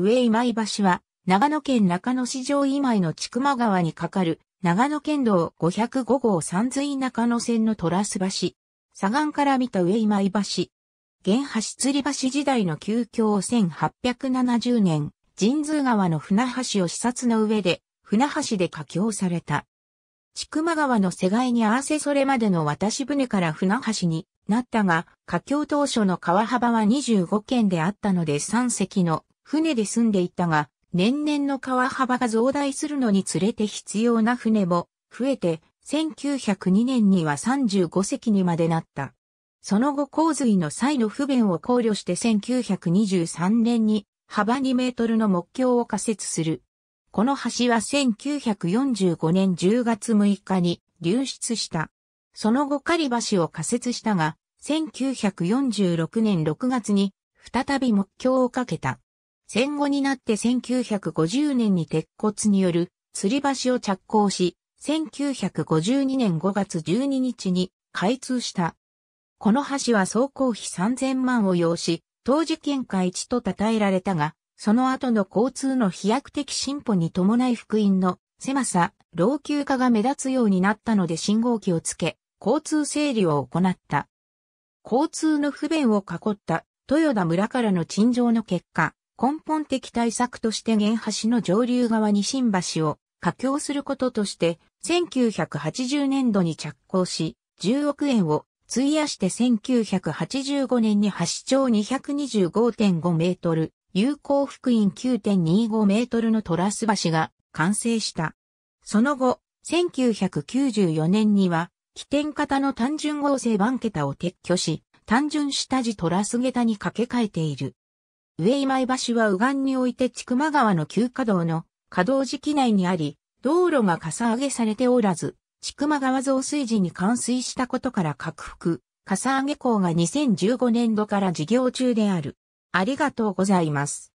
上今井橋は、長野県中野市場今井の千曲川に架かる、長野県道505号三髄中野線のトラス橋。左岸から見た上今井橋。現橋吊り橋時代の旧橋1870年、神通川の船橋を視察の上で、船橋で架橋された。千曲川の世界に合わせそれまでの渡し船から船橋になったが、架橋当初の川幅は25軒であったので3隻の船で住んでいたが、年々の川幅が増大するのにつれて必要な船も増えて、1902年には35隻にまでなった。その後洪水の際の不便を考慮して1923年に幅2メートルの目標を仮設する。この橋は1945年10月6日に流出した。その後狩橋を仮設したが、1946年6月に再び目標をかけた。戦後になって1950年に鉄骨による吊り橋を着工し、1952年5月12日に開通した。この橋は総工費3000万を要し、当時県下一と称えられたが、その後の交通の飛躍的進歩に伴い福音の狭さ、老朽化が目立つようになったので信号機をつけ、交通整理を行った。交通の不便を囲った豊田村からの陳情の結果、根本的対策として原橋の上流側に新橋を架橋することとして、1980年度に着工し、10億円を費やして1985年に橋長225.5メートル、有効福音9.25メートルのトラス橋が完成した。その後、1994年には、起点型の単純合成番桁を撤去し、単純下地トラス桁に掛け替えている。上今井橋は右岸において千曲川の旧稼働の稼働時期内にあり、道路がかさ上げされておらず、千曲川増水時に冠水したことから拡幅、かさ上げ港が2015年度から事業中である。ありがとうございます。